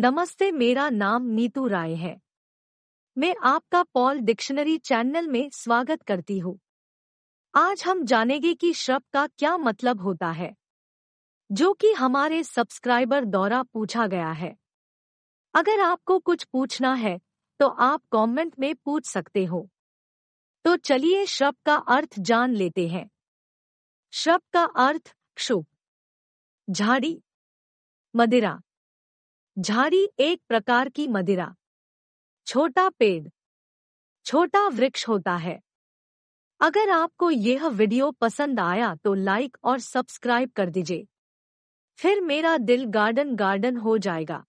नमस्ते मेरा नाम नीतू राय है मैं आपका पॉल डिक्शनरी चैनल में स्वागत करती हूँ आज हम जानेंगे कि श्रब का क्या मतलब होता है जो कि हमारे सब्सक्राइबर द्वारा पूछा गया है अगर आपको कुछ पूछना है तो आप कमेंट में पूछ सकते हो तो चलिए शब का अर्थ जान लेते हैं शब का अर्थ क्षुभ झाड़ी मदिरा झाड़ी एक प्रकार की मदिरा छोटा पेड़ छोटा वृक्ष होता है अगर आपको यह वीडियो पसंद आया तो लाइक और सब्सक्राइब कर दीजिए फिर मेरा दिल गार्डन गार्डन हो जाएगा